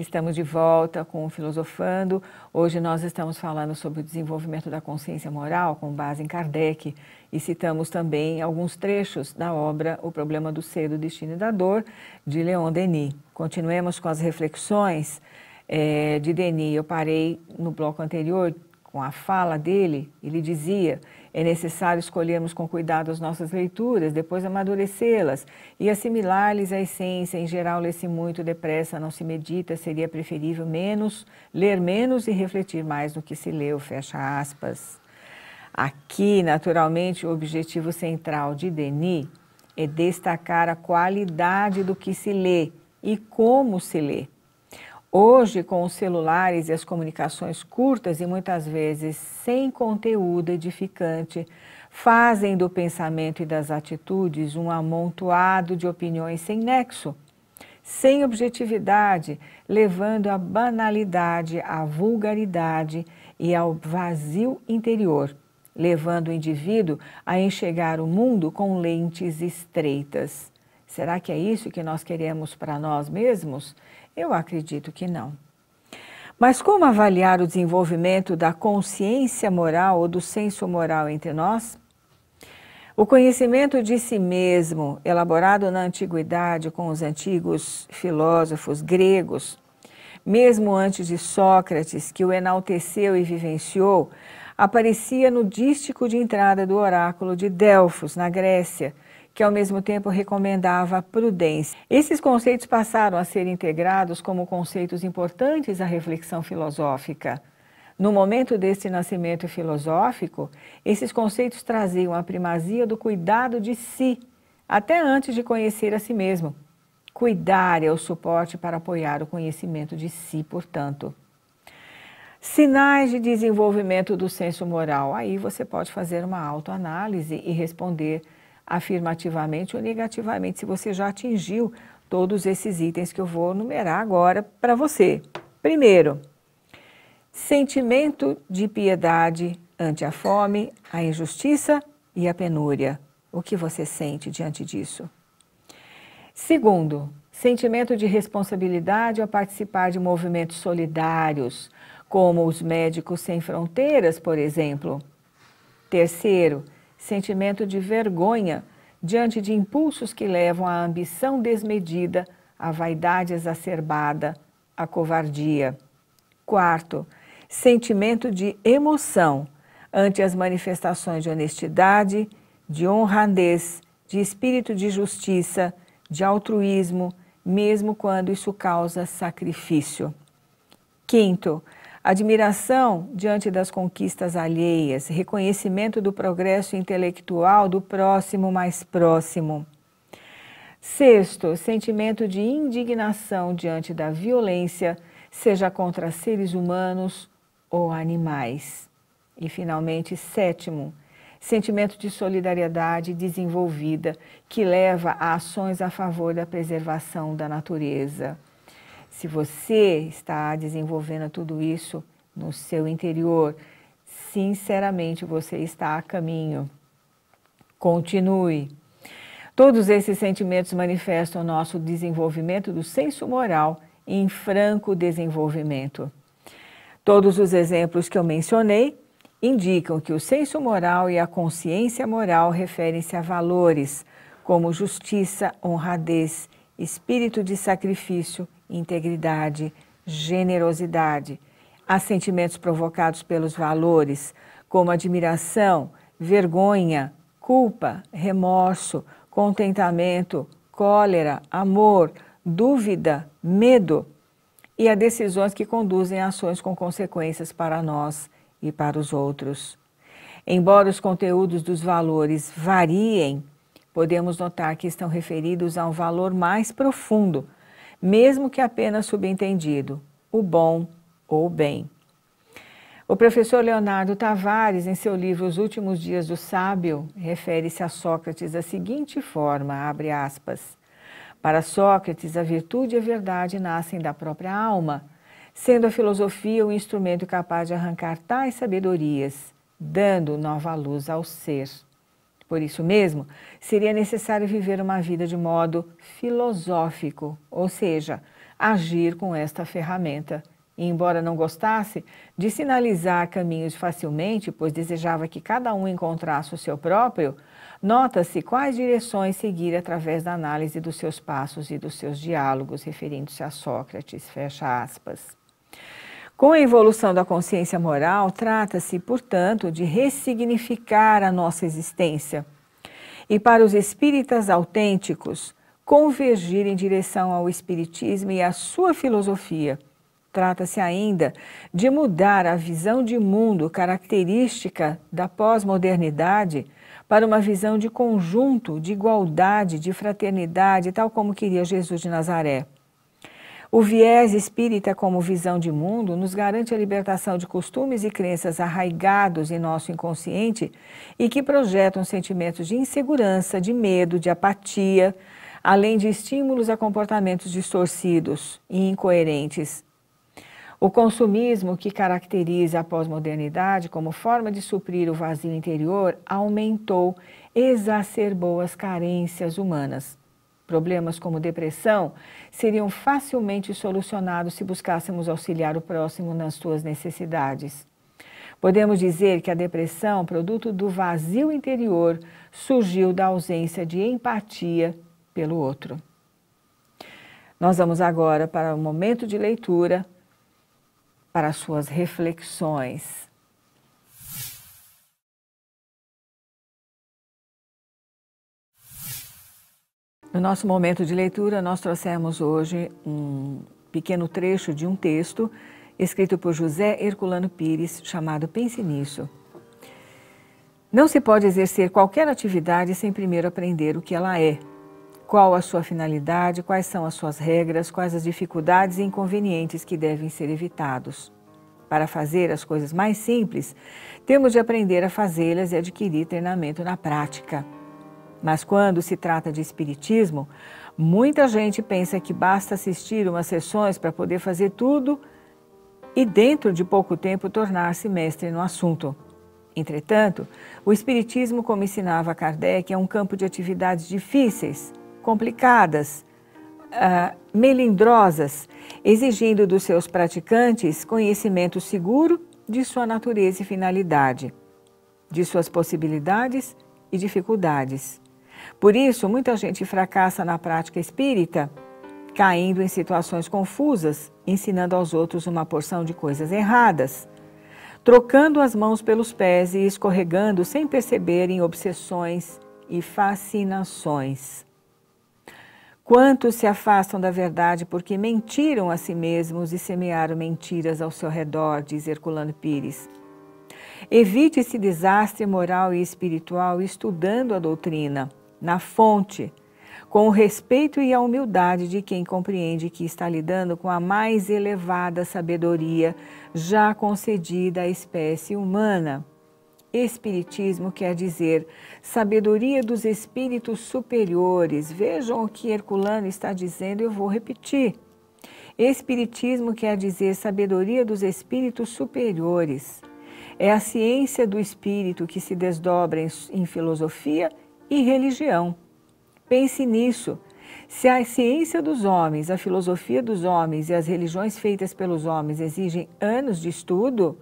Estamos de volta com o Filosofando. Hoje nós estamos falando sobre o desenvolvimento da consciência moral com base em Kardec e citamos também alguns trechos da obra O Problema do Ser, do Destino e da Dor, de Leon Denis. Continuemos com as reflexões é, de Denis. Eu parei no bloco anterior com a fala dele, ele dizia: é necessário escolhermos com cuidado as nossas leituras, depois amadurecê-las e assimilar-lhes a essência. Em geral, lê-se muito depressa, não se medita, seria preferível menos, ler menos e refletir mais no que se leu. Fecha aspas. Aqui, naturalmente, o objetivo central de Denis é destacar a qualidade do que se lê e como se lê Hoje, com os celulares e as comunicações curtas e muitas vezes sem conteúdo edificante, fazem do pensamento e das atitudes um amontoado de opiniões sem nexo, sem objetividade, levando à banalidade, à vulgaridade e ao vazio interior, levando o indivíduo a enxergar o mundo com lentes estreitas. Será que é isso que nós queremos para nós mesmos? Eu acredito que não. Mas como avaliar o desenvolvimento da consciência moral ou do senso moral entre nós? O conhecimento de si mesmo, elaborado na antiguidade com os antigos filósofos gregos, mesmo antes de Sócrates, que o enalteceu e vivenciou, aparecia no dístico de entrada do oráculo de Delfos, na Grécia, que ao mesmo tempo recomendava prudência. Esses conceitos passaram a ser integrados como conceitos importantes à reflexão filosófica. No momento desse nascimento filosófico, esses conceitos traziam a primazia do cuidado de si, até antes de conhecer a si mesmo. Cuidar é o suporte para apoiar o conhecimento de si, portanto. Sinais de desenvolvimento do senso moral. Aí você pode fazer uma autoanálise e responder afirmativamente ou negativamente, se você já atingiu todos esses itens que eu vou numerar agora para você. Primeiro, sentimento de piedade ante a fome, a injustiça e a penúria. O que você sente diante disso? Segundo, sentimento de responsabilidade ao participar de movimentos solidários, como os Médicos Sem Fronteiras, por exemplo. Terceiro, sentimento de vergonha diante de impulsos que levam à ambição desmedida, à vaidade exacerbada, à covardia. Quarto, sentimento de emoção ante as manifestações de honestidade, de honradez, de espírito de justiça, de altruísmo, mesmo quando isso causa sacrifício. Quinto, Admiração diante das conquistas alheias, reconhecimento do progresso intelectual do próximo mais próximo. Sexto, sentimento de indignação diante da violência, seja contra seres humanos ou animais. E, finalmente, sétimo, sentimento de solidariedade desenvolvida que leva a ações a favor da preservação da natureza se você está desenvolvendo tudo isso no seu interior, sinceramente você está a caminho. Continue. Todos esses sentimentos manifestam nosso desenvolvimento do senso moral em franco desenvolvimento. Todos os exemplos que eu mencionei indicam que o senso moral e a consciência moral referem-se a valores como justiça, honradez, espírito de sacrifício integridade, generosidade. Há sentimentos provocados pelos valores, como admiração, vergonha, culpa, remorso, contentamento, cólera, amor, dúvida, medo. E há decisões que conduzem a ações com consequências para nós e para os outros. Embora os conteúdos dos valores variem, podemos notar que estão referidos a um valor mais profundo, mesmo que apenas subentendido, o bom ou o bem. O professor Leonardo Tavares, em seu livro Os Últimos Dias do Sábio, refere-se a Sócrates da seguinte forma, abre aspas, para Sócrates, a virtude e a verdade nascem da própria alma, sendo a filosofia o um instrumento capaz de arrancar tais sabedorias, dando nova luz ao ser. Por isso mesmo, seria necessário viver uma vida de modo filosófico, ou seja, agir com esta ferramenta. E, embora não gostasse de sinalizar caminhos facilmente, pois desejava que cada um encontrasse o seu próprio, nota-se quais direções seguir através da análise dos seus passos e dos seus diálogos, referindo-se a Sócrates, fecha aspas. Com a evolução da consciência moral, trata-se, portanto, de ressignificar a nossa existência. E para os espíritas autênticos, convergir em direção ao espiritismo e à sua filosofia. Trata-se ainda de mudar a visão de mundo característica da pós-modernidade para uma visão de conjunto, de igualdade, de fraternidade, tal como queria Jesus de Nazaré. O viés espírita como visão de mundo nos garante a libertação de costumes e crenças arraigados em nosso inconsciente e que projetam sentimentos de insegurança, de medo, de apatia, além de estímulos a comportamentos distorcidos e incoerentes. O consumismo que caracteriza a pós-modernidade como forma de suprir o vazio interior aumentou, exacerbou as carências humanas. Problemas como depressão seriam facilmente solucionados se buscássemos auxiliar o próximo nas suas necessidades. Podemos dizer que a depressão, produto do vazio interior, surgiu da ausência de empatia pelo outro. Nós vamos agora para o momento de leitura, para suas reflexões. No nosso momento de leitura, nós trouxemos hoje um pequeno trecho de um texto escrito por José Herculano Pires, chamado Pense Nisso. Não se pode exercer qualquer atividade sem primeiro aprender o que ela é, qual a sua finalidade, quais são as suas regras, quais as dificuldades e inconvenientes que devem ser evitados. Para fazer as coisas mais simples, temos de aprender a fazê-las e adquirir treinamento na prática. Mas quando se trata de espiritismo, muita gente pensa que basta assistir umas sessões para poder fazer tudo e dentro de pouco tempo tornar-se mestre no assunto. Entretanto, o espiritismo, como ensinava Kardec, é um campo de atividades difíceis, complicadas, uh, melindrosas, exigindo dos seus praticantes conhecimento seguro de sua natureza e finalidade, de suas possibilidades e dificuldades. Por isso, muita gente fracassa na prática espírita, caindo em situações confusas, ensinando aos outros uma porção de coisas erradas, trocando as mãos pelos pés e escorregando sem perceber em obsessões e fascinações. Quantos se afastam da verdade porque mentiram a si mesmos e semearam mentiras ao seu redor, diz Herculano Pires. Evite esse desastre moral e espiritual estudando a doutrina na fonte, com o respeito e a humildade de quem compreende que está lidando com a mais elevada sabedoria já concedida à espécie humana. Espiritismo quer dizer sabedoria dos espíritos superiores. Vejam o que Herculano está dizendo, eu vou repetir. Espiritismo quer dizer sabedoria dos espíritos superiores. É a ciência do espírito que se desdobra em, filosofia e religião. Pense nisso. Se a ciência dos homens, a filosofia dos homens e as religiões feitas pelos homens exigem anos de estudo,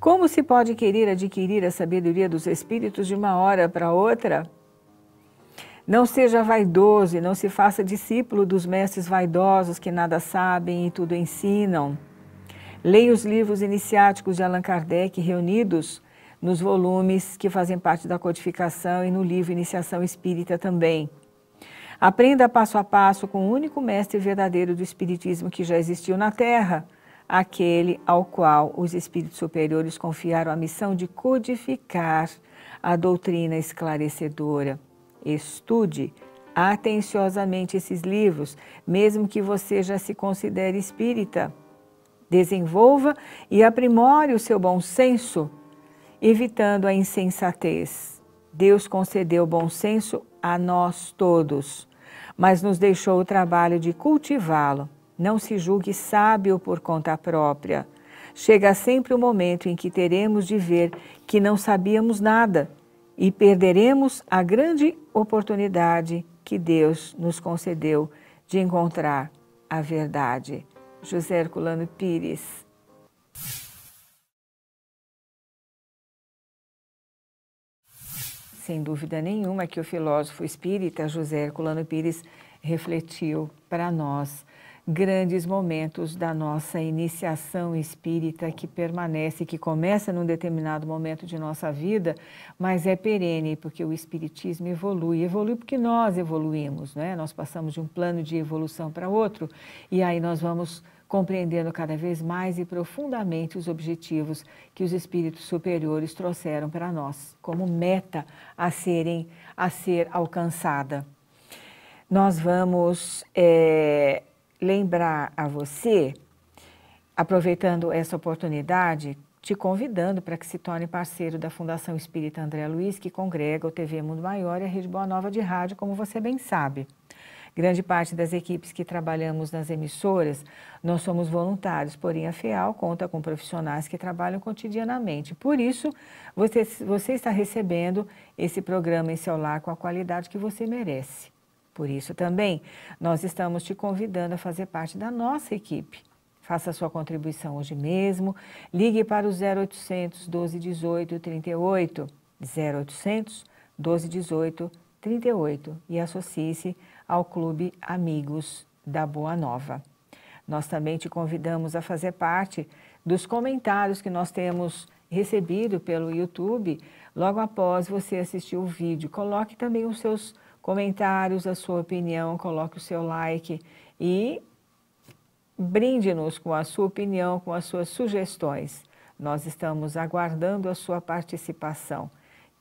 como se pode querer adquirir a sabedoria dos espíritos de uma hora para outra? Não seja vaidoso e não se faça discípulo dos mestres vaidosos que nada sabem e tudo ensinam. Leia os livros iniciáticos de Allan Kardec reunidos nos volumes que fazem parte da codificação e no livro Iniciação Espírita também. Aprenda passo a passo com o único mestre verdadeiro do Espiritismo que já existiu na Terra, aquele ao qual os espíritos superiores confiaram a missão de codificar a doutrina esclarecedora. Estude atenciosamente esses livros, mesmo que você já se considere espírita. Desenvolva e aprimore o seu bom senso evitando a insensatez. Deus concedeu bom senso a nós todos, mas nos deixou o trabalho de cultivá-lo. Não se julgue sábio por conta própria. Chega sempre o momento em que teremos de ver que não sabíamos nada e perderemos a grande oportunidade que Deus nos concedeu de encontrar a verdade. José Herculano Pires sem dúvida nenhuma, que o filósofo espírita José Herculano Pires refletiu para nós grandes momentos da nossa iniciação espírita que permanece, que começa num determinado momento de nossa vida, mas é perene, porque o espiritismo evolui. Evolui porque nós evoluímos, né? nós passamos de um plano de evolução para outro e aí nós vamos compreendendo cada vez mais e profundamente os objetivos que os espíritos superiores trouxeram para nós como meta a serem a ser alcançada. Nós vamos é, lembrar a você, aproveitando essa oportunidade, te convidando para que se torne parceiro da Fundação Espírita André Luiz, que congrega o TV Mundo Maior e a Rede Boa Nova de Rádio, como você bem sabe. Grande parte das equipes que trabalhamos nas emissoras, nós somos voluntários, porém a FEAL conta com profissionais que trabalham cotidianamente. Por isso, você, você está recebendo esse programa em seu lar com a qualidade que você merece. Por isso também, nós estamos te convidando a fazer parte da nossa equipe. Faça sua contribuição hoje mesmo. Ligue para o 0800 12 18 38. 0800 12 18 38. 38 e associe-se ao Clube Amigos da Boa Nova. Nós também te convidamos a fazer parte dos comentários que nós temos recebido pelo YouTube logo após você assistir o vídeo. Coloque também os seus comentários, a sua opinião, coloque o seu like e brinde-nos com a sua opinião, com as suas sugestões. Nós estamos aguardando a sua participação.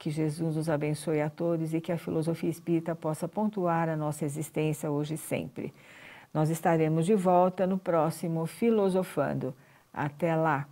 Que Jesus nos abençoe a todos e que a filosofia espírita possa pontuar a nossa existência hoje e sempre. Nós estaremos de volta no próximo Filosofando. Até lá!